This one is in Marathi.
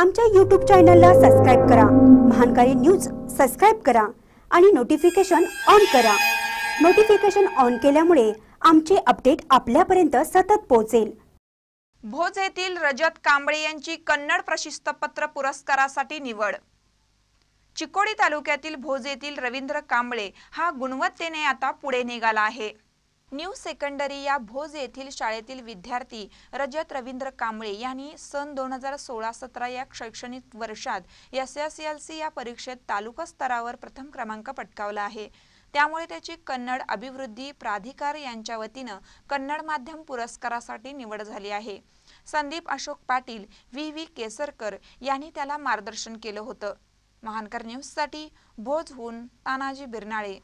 आमच्या यूट्यूब चॅनलला सबस्क्राईब करा महानकारी न्यूज सबस्क्राईब करा आणि नोटिफिकेशन ऑन करा नोटिफिकेशन ऑन केल्यामुळे आमचे अपडेट आपल्यापर्यंत सतत पोहोचेल भोज येथील रजत कांबळे यांची कन्नड पत्र पुरस्कारासाठी निवड चिकोडी तालुक्यातील भोज येथील रवींद्र कांबळे हा गुणवत्तेने आता पुढे निघाला आहे न्यू सेकंडरी या भोज येथील शाळेतील विद्यार्थी रजत रवींद्र कांबळे यांनी सन दोन हजार सोळा सतरा या शैक्षणिक वर्षात एस एस एल सी या परीक्षेत तालुका स्तरावर प्रथम क्रमांक पटकावला आहे त्यामुळे त्याची कन्नड अभिवृद्धी प्राधिकार यांच्या वतीनं कन्नड माध्यम पुरस्कारासाठी निवड झाली आहे संदीप अशोक पाटील व्ही व्ही केसरकर यांनी त्याला मार्गदर्शन केलं होतं महानकर न्यूजसाठी भोजहून तानाजी बिरनाळे